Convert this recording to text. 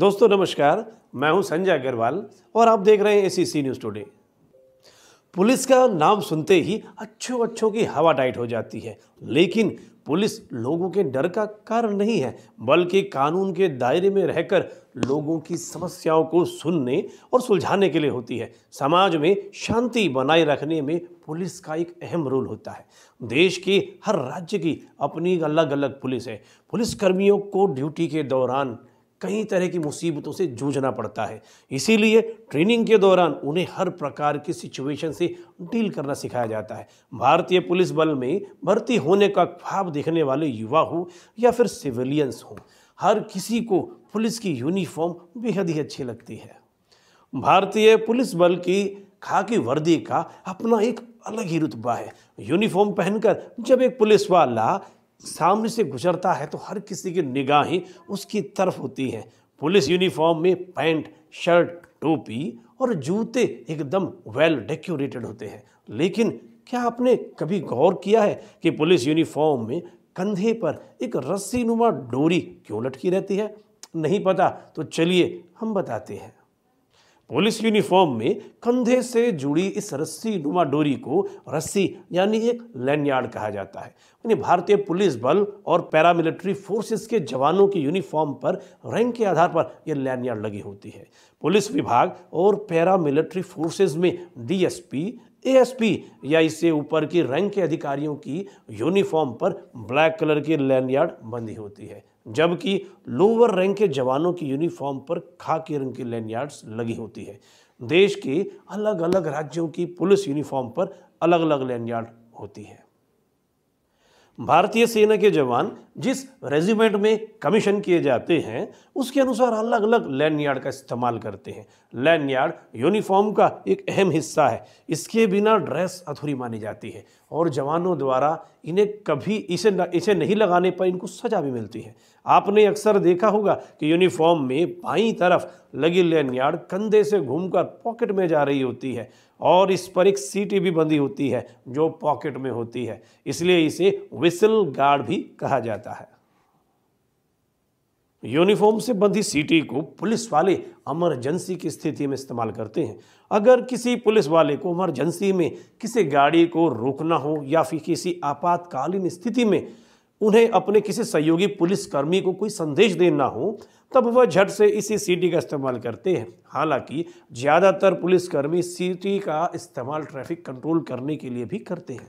दोस्तों नमस्कार मैं हूं संजय अग्रवाल और आप देख रहे हैं सी न्यूज़ टुडे पुलिस का नाम सुनते ही अच्छों अच्छों की हवा टाइट हो जाती है लेकिन पुलिस लोगों के डर का कारण नहीं है बल्कि कानून के दायरे में रहकर लोगों की समस्याओं को सुनने और सुलझाने के लिए होती है समाज में शांति बनाए रखने में पुलिस का एक अहम रोल होता है देश के हर राज्य की अपनी अलग अलग पुलिस है पुलिसकर्मियों को ड्यूटी के दौरान कई तरह की मुसीबतों से जूझना पड़ता है इसीलिए ट्रेनिंग के दौरान उन्हें हर प्रकार की सिचुएशन से डील करना सिखाया जाता है भारतीय पुलिस बल में भर्ती होने का ख्वाब देखने वाले युवा हो या फिर सिविलियंस हो हर किसी को पुलिस की यूनिफॉर्म बेहद ही अच्छी लगती है भारतीय पुलिस बल की खाकी वर्दी का अपना एक अलग ही रुतबा है यूनिफॉर्म पहनकर जब एक पुलिस वाला सामने से गुजरता है तो हर किसी की निगाहें उसकी तरफ होती हैं पुलिस यूनिफॉर्म में पैंट शर्ट टोपी और जूते एकदम वेल डेकोरेटेड होते हैं लेकिन क्या आपने कभी गौर किया है कि पुलिस यूनिफॉर्म में कंधे पर एक रस्सी नुमा डोरी क्यों लटकी रहती है नहीं पता तो चलिए हम बताते हैं पुलिस यूनिफॉर्म में कंधे से जुड़ी इस रस्सी नुमा डोरी को रस्सी यानी एक लैनयार्ड कहा जाता है यानी भारतीय पुलिस बल और पैरामिलिट्री फोर्सेस के जवानों की यूनिफॉर्म पर रैंक के आधार पर यह लैनयार्ड लगी होती है पुलिस विभाग और पैरामिलिट्री फोर्सेस में डीएसपी एएसपी या इससे ऊपर की रैंक के अधिकारियों की यूनिफॉर्म पर ब्लैक कलर की लैंडयार्ड बंधी होती है जबकि लोअर रैंक के जवानों की यूनिफॉर्म पर खाकी रंग की लैंडयार्ड्स लगी होती है देश के अलग अलग राज्यों की पुलिस यूनिफॉर्म पर अलग अलग लैंडयार्ड होती है भारतीय सेना के जवान जिस रेजिमेंट में कमीशन किए जाते हैं उसके अनुसार अलग अलग लैंड यार्ड का इस्तेमाल करते हैं लैन यार्ड यूनिफॉर्म का एक अहम हिस्सा है इसके बिना ड्रेस अधूरी मानी जाती है और जवानों द्वारा इन्हें कभी इसे न, इसे नहीं लगाने पर इनको सजा भी मिलती है आपने अक्सर देखा होगा कि यूनिफॉर्म में बाई तरफ लगी लेनयार्ड कंधे से घूमकर पॉकेट में जा रही होती है और इस पर एक सीटी भी बंधी होती है जो पॉकेट में होती है इसलिए इसे विसल गार्ड भी कहा जाता है यूनिफॉर्म से बंधी सीटी को पुलिस वाले अमरजेंसी की स्थिति में इस्तेमाल करते हैं अगर किसी पुलिस वाले को इमरजेंसी में किसी गाड़ी को रोकना हो या फिर किसी आपातकालीन स्थिति में उन्हें अपने किसी सहयोगी पुलिसकर्मी को कोई संदेश देना हो तब वह झट से इसी सीटी का इस्तेमाल करते हैं हालांकि ज़्यादातर पुलिसकर्मी सीटी का इस्तेमाल ट्रैफिक कंट्रोल करने के लिए भी करते हैं